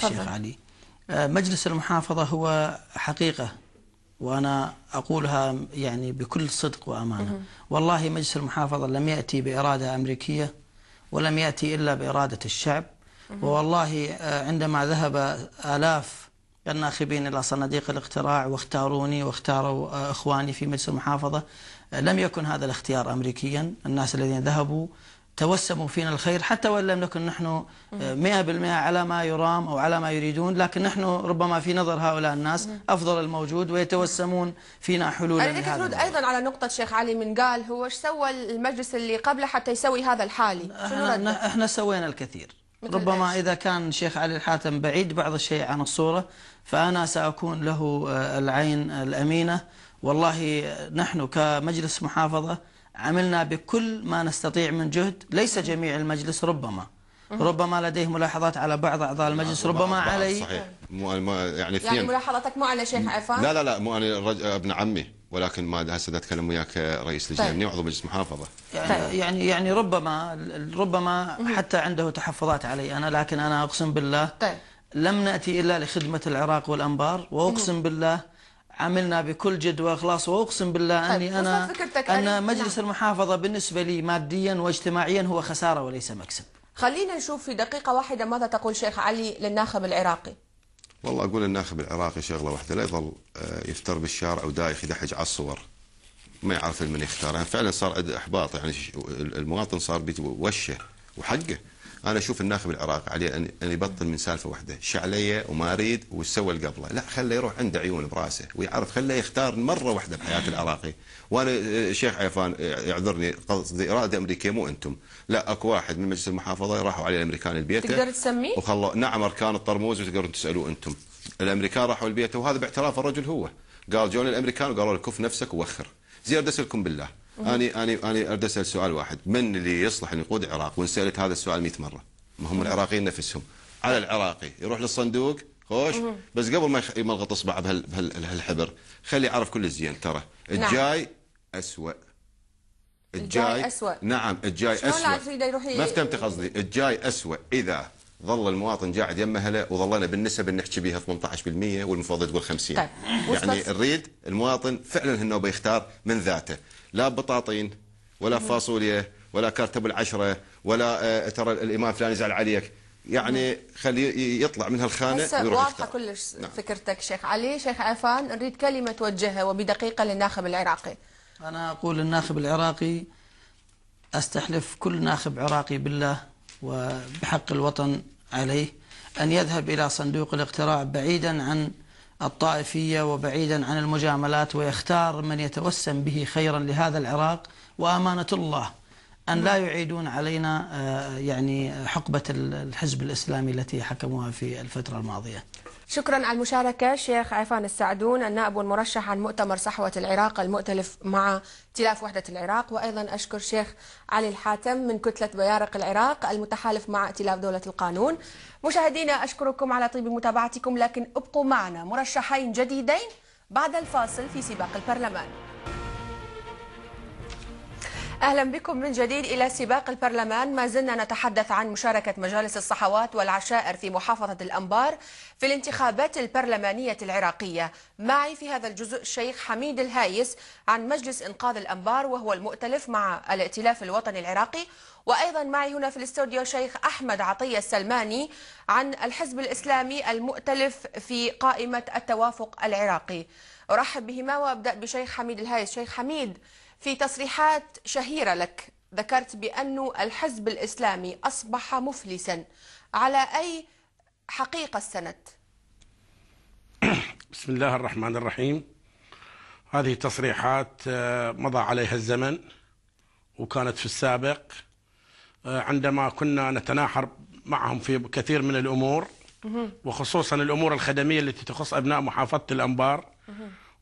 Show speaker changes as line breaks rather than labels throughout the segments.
شيخ علي آه، مجلس المحافظة هو حقيقة وأنا أقولها يعني بكل صدق وأمانة والله مجلس المحافظة لم يأتي بإرادة أمريكية ولم يأتي إلا بإرادة الشعب والله آه، عندما ذهب آلاف الناخبين إلى صناديق الاقتراع واختاروني واختاروا آه، إخواني في مجلس المحافظة لم يكن هذا الاختيار أمريكيا الناس الذين ذهبوا توسموا فينا الخير حتى وإن لم نكن نحن 100% آه، على ما يرام أو على ما يريدون لكن نحن ربما في نظر هؤلاء الناس أفضل الموجود ويتوسمون فينا حلولا أنا لك ترد أيضا
على نقطة شيخ علي من قال هو ايش سوى المجلس اللي قبله حتى يسوي هذا الحالي احنا,
احنا سوينا الكثير ربما إذا كان الشيخ علي الحاتم بعيد بعض الشيء عن الصورة فأنا سأكون له آه، العين الأمينة والله آه، نحن كمجلس محافظة عملنا بكل ما نستطيع من جهد ليس جميع المجلس ربما ربما لديه ملاحظات على بعض اعضاء المجلس
ربما علي صحيح مو يعني اثنين يعني
ملاحظاتك مو على شيخ عفان لا لا
لا مو انا ابن عمي ولكن ما هسه اتكلم وياك رئيس لجنه امنيه وعضو مجلس محافظه
يعني, طيب. يعني يعني
ربما ربما حتى عنده تحفظات علي انا لكن انا اقسم بالله طيب. لم ناتي الا لخدمه العراق والانبار واقسم بالله عملنا بكل جد واخلاص واقسم بالله طيب، اني انا يعني؟ ان نعم. مجلس نعم. المحافظه بالنسبه لي ماديا واجتماعيا هو خساره وليس مكسب.
خلينا نشوف في دقيقه واحده ماذا تقول شيخ علي للناخب العراقي.
والله اقول الناخب العراقي شغله واحده لا يظل آه، يفتر بالشارع ودايخ يدحج على الصور. ما يعرف من يختارها فعلا صار احباط يعني المواطن صار بيوشه وحقه. انا اشوف الناخب العراقي عليه ان يبطل من سالفه واحده شعليه وما اريد وسوى اللي قبله لا خله يروح عنده عيون براسه ويعرف خله يختار مره واحده بحياه العراقي وانا آه، آه، شيخ عيفان آه، يعذرني قصدي اراده امريكيه مو انتم لا اكو واحد من مجلس المحافظه راحوا عليه الامريكان البيت تقدر تسميه وخلوا نعم اركان الطرموز وتقدرون تسالوه انتم الامريكان راحوا البيت وهذا باعتراف الرجل هو قال جون الامريكان وقالوا له كف نفسك ووخر زين اسالكم بالله أنا أنا أنا أريد أسأل سؤال واحد من اللي يصلح أن يقود العراق وانسألت هذا السؤال 100 مرة ما هم نعم. العراقيين نفسهم على العراقي يروح للصندوق خوش بس قبل ما يملغط اصبعه بهالحبر خلي يعرف كل الزين ترى نعم. الجاي اسوء الجاي, الجاي اسوء نعم الجاي اسوء ما فهمت قصدي الجاي اسوء اذا ظل المواطن قاعد يمه هلا وظلنا بالنسب نحكي بها 18% والمفوضه تقول 50 طيب. يعني نريد المواطن فعلا انه بيختار من ذاته لا بطاطين ولا فاصوليا ولا كرتب العشره ولا آه، ترى الامام فلان يزعل عليك يعني خليه يطلع من هالخانه ويروح واضحه
كلش نعم. فكرتك شيخ علي شيخ عفان نريد كلمه توجهها وبدقيقه للناخب العراقي انا
اقول للناخب العراقي استحلف كل ناخب عراقي بالله وبحق الوطن عليه أن يذهب إلى صندوق الاقتراع بعيدا عن الطائفية وبعيدا عن المجاملات ويختار من يتوسم به خيرا لهذا العراق وأمانة الله أن لا يعيدون علينا آه، يعني حقبة الحزب الإسلامي التي حكموها في الفترة الماضية
شكرا على المشاركة شيخ عيفان السعدون النائب والمرشح عن مؤتمر صحوة العراق المؤتلف مع ائتلاف وحدة العراق وأيضا أشكر شيخ علي الحاتم من كتلة بيارق العراق المتحالف مع ائتلاف دولة القانون مشاهدينا أشكركم على طيب متابعتكم لكن ابقوا معنا مرشحين جديدين بعد الفاصل في سباق البرلمان أهلا بكم من جديد إلى سباق البرلمان ما زلنا نتحدث عن مشاركة مجالس الصحوات والعشائر في محافظة الأنبار في الانتخابات البرلمانية العراقية معي في هذا الجزء الشيخ حميد الهايس عن مجلس إنقاذ الأنبار وهو المؤتلف مع الائتلاف الوطني العراقي وأيضا معي هنا في الاستوديو شيخ أحمد عطية السلماني عن الحزب الإسلامي المؤتلف في قائمة التوافق العراقي أرحب بهما وأبدأ بشيخ حميد الهايس شيخ حميد في تصريحات شهيرة لك ذكرت بأن الحزب الإسلامي أصبح مفلسا على أي حقيقة السند
بسم الله الرحمن الرحيم هذه تصريحات آه، مضى عليها الزمن وكانت في السابق آه، عندما كنا نتناحر معهم في كثير من الأمور وخصوصا الأمور الخدمية التي تخص أبناء محافظة الأنبار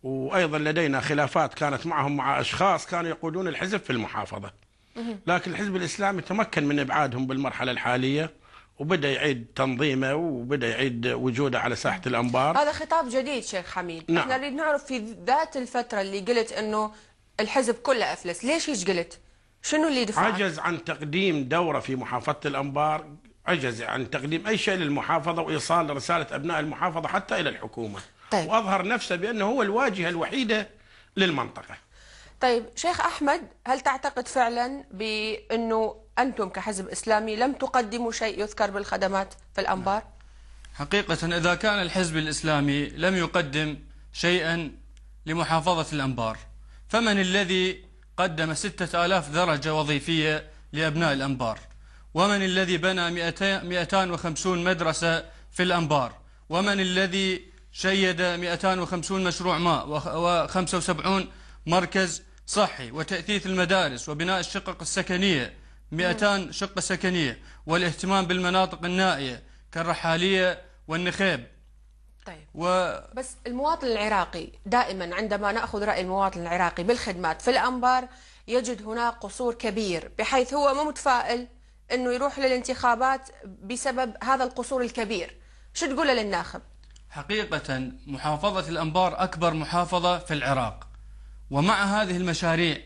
وايضا لدينا خلافات كانت معهم مع اشخاص كانوا يقودون الحزب في المحافظه. لكن الحزب الاسلامي تمكن من ابعادهم بالمرحله الحاليه وبدا يعيد تنظيمه وبدا يعيد وجوده على ساحه الانبار. هذا
خطاب جديد شيخ حميد، نعم. احنا نريد نعرف في ذات الفتره اللي قلت انه الحزب كله افلس، ليش قلت
شنو اللي دفع عجز عن تقديم دوره في محافظه الانبار، عجز عن تقديم اي شيء للمحافظه وايصال رساله ابناء المحافظه حتى الى الحكومه. طيب. واظهر نفسه بانه هو الواجهه الوحيده للمنطقه
طيب شيخ احمد هل تعتقد فعلا بانه انتم كحزب اسلامي لم تقدموا شيء يذكر بالخدمات في الانبار نعم.
حقيقه اذا كان الحزب الاسلامي لم يقدم شيئا لمحافظه الانبار فمن الذي قدم ستة آلاف درجة وظيفية لأبناء الأنبار ومن الذي بنى 250 مدرسة في الأنبار ومن الذي شيد 250 مشروع ماء و75 مركز صحي وتأثيث المدارس وبناء الشقق السكنية 200 شقة سكنية والاهتمام بالمناطق النائية كالرحالية والنخيب طيب و...
بس المواطن العراقي دائما عندما ناخذ راي المواطن العراقي بالخدمات في الانبار يجد هناك قصور كبير بحيث هو مو متفائل انه يروح للانتخابات بسبب هذا القصور الكبير شو تقول للناخب
حقيقة محافظة الأنبار أكبر محافظة في العراق ومع هذه المشاريع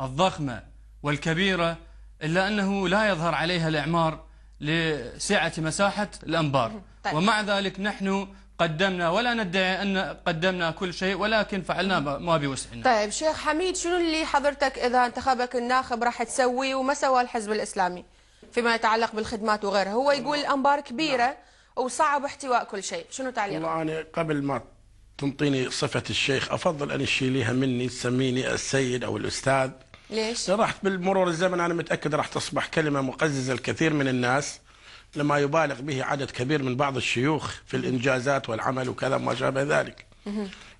الضخمة والكبيرة إلا أنه لا يظهر عليها الإعمار لسعة مساحة الأنبار طيب. ومع ذلك نحن قدمنا ولا ندعي أن قدمنا كل شيء ولكن فعلنا ما بوسعنا
طيب شيخ حميد شنو اللي حضرتك إذا انتخبك الناخب راح تسوي وما سوى الحزب الإسلامي فيما يتعلق بالخدمات وغيرها هو يقول الأنبار كبيرة نعم. وصعب احتواء كل شيء شنو تعليقك؟
والله أنا قبل ما تنطيني صفة الشيخ أفضل أن تشيليها مني تسميني السيد أو الأستاذ ليش؟ راح بالمرور الزمن أنا متأكد راح تصبح كلمة مقززة الكثير من الناس لما يبالغ به عدد كبير من بعض الشيوخ في الإنجازات والعمل وكذا ما شابه ذلك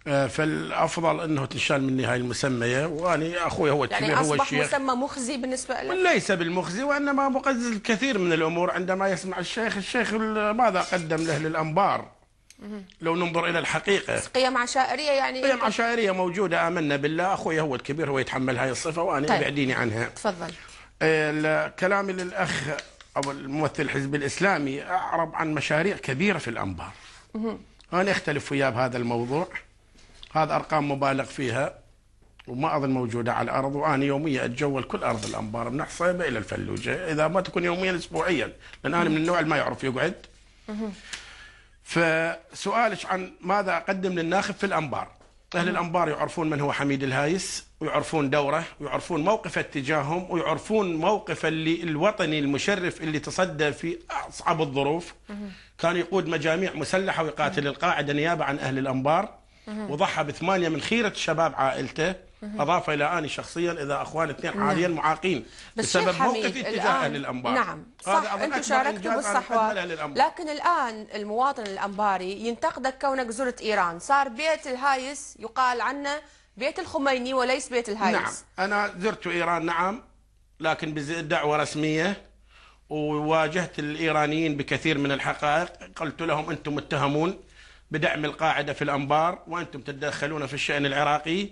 آه، فالافضل انه تنشال مني هاي المسميه واني اخوي هو يعني الكبير يعني هو الشيخ يعني اصبح
مسمى مخزي بالنسبه لك
ليس بالمخزي وانما مقزز الكثير من الامور عندما يسمع الشيخ الشيخ ماذا قدم له للانبار لو ننظر الى الحقيقه
قيم عشائريه يعني قيم
عشائريه موجوده امنا بالله اخوي هو الكبير هو يتحمل هاي الصفه وانا طيب. ابعديني عنها تفضل آه، كلامي للاخ او الممثل الحزب الاسلامي اعرب عن مشاريع كبيره في الانبار انا اختلف وياه بهذا الموضوع هذا أرقام مبالغ فيها وما أظن موجودة على الأرض وأنا يوميا أتجول كل أرض الأنبار من حصيبة إلى الفلوجة إذا ما تكون يوميا أسبوعيا لأن أنا من النوع اللي ما يعرف يقعد فسؤالك عن ماذا أقدم للناخب في الأنبار أهل الأنبار يعرفون من هو حميد الهايس ويعرفون دوره ويعرفون موقفه اتجاههم ويعرفون موقف اللي الوطني المشرف اللي تصدى في أصعب الظروف كان يقود مجاميع مسلحة ويقاتل القاعدة نيابة عن أهل الأنبار وضحى بثمانيه من خيره شباب عائلته اضافه الى اني شخصيا اذا اخوان اثنين نعم. حاليا نعم. معاقين بسبب موقف اتجاهه للانبار نعم صح انتم شاركتوا بالصحوه لكن
الان المواطن الانباري ينتقدك كونك زرت ايران صار بيت الهايس يقال عنه بيت الخميني وليس بيت الهايس نعم
انا زرت ايران نعم لكن بدعوه رسميه وواجهت الايرانيين بكثير من الحقائق قلت لهم انتم متهمون بدعم القاعدة في الأنبار وأنتم تتدخلون في الشأن العراقي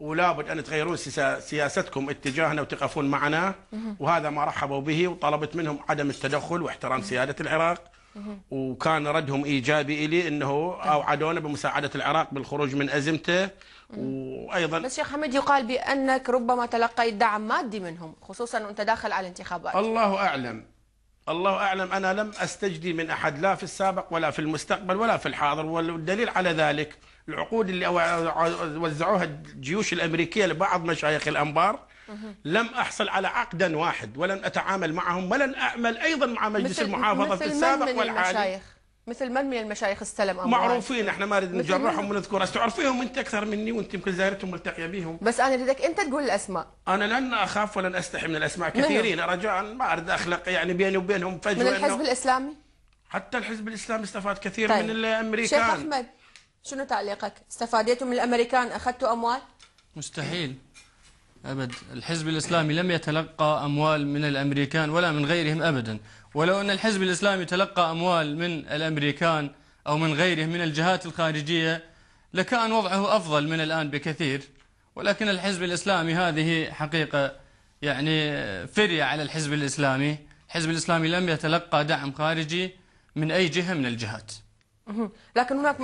ولابد أن تغيرون سياستكم اتجاهنا وتقفون معنا وهذا ما رحبوا به وطلبت منهم عدم التدخل واحترام سيادة العراق وكان ردهم إيجابي إلي أنه طيب. أوعدونا بمساعدة العراق بالخروج من أزمته وايضا بس
شيخ حمد يقال بانك ربما تلقيت دعم مادي منهم خصوصا وانت داخل على الانتخابات
الله اعلم الله أعلم أنا لم أستجدي من أحد لا في السابق ولا في المستقبل ولا في الحاضر والدليل على ذلك العقود اللي وزعوها الجيوش الأمريكية لبعض مشايخ الأنبار لم أحصل على عقدا واحد ولن أتعامل معهم ولن أعمل أيضا مع مجلس المحافظة في السابق والعالي
مثل من من المشايخ استلم اموال معروفين
احنا ما نريد نجرحهم ونذكر تعرفيهم انت اكثر مني وانت يمكن زايرتهم ملتقيه بهم
بس انا اريدك انت تقول الاسماء
انا لن اخاف ولن استحي من الاسماء كثيرين رجاء ما اريد اخلق يعني بيني وبينهم فجوه من الحزب الاسلامي حتى الحزب الاسلامي استفاد كثير طيب. من الامريكان شيخ احمد
شنو تعليقك؟ استفاديتوا من الامريكان اخذتوا اموال؟
مستحيل ابد الحزب الاسلامي لم يتلقى اموال من الامريكان ولا من غيرهم ابدا ولو أن الحزب الإسلامي تلقى أموال من الأمريكان أو من غيره من الجهات الخارجية لكان وضعه أفضل من الآن بكثير ولكن الحزب الإسلامي هذه حقيقة يعني فرية على الحزب الإسلامي الحزب الإسلامي لم يتلقى دعم خارجي من أي جهة من الجهات
لكن هناك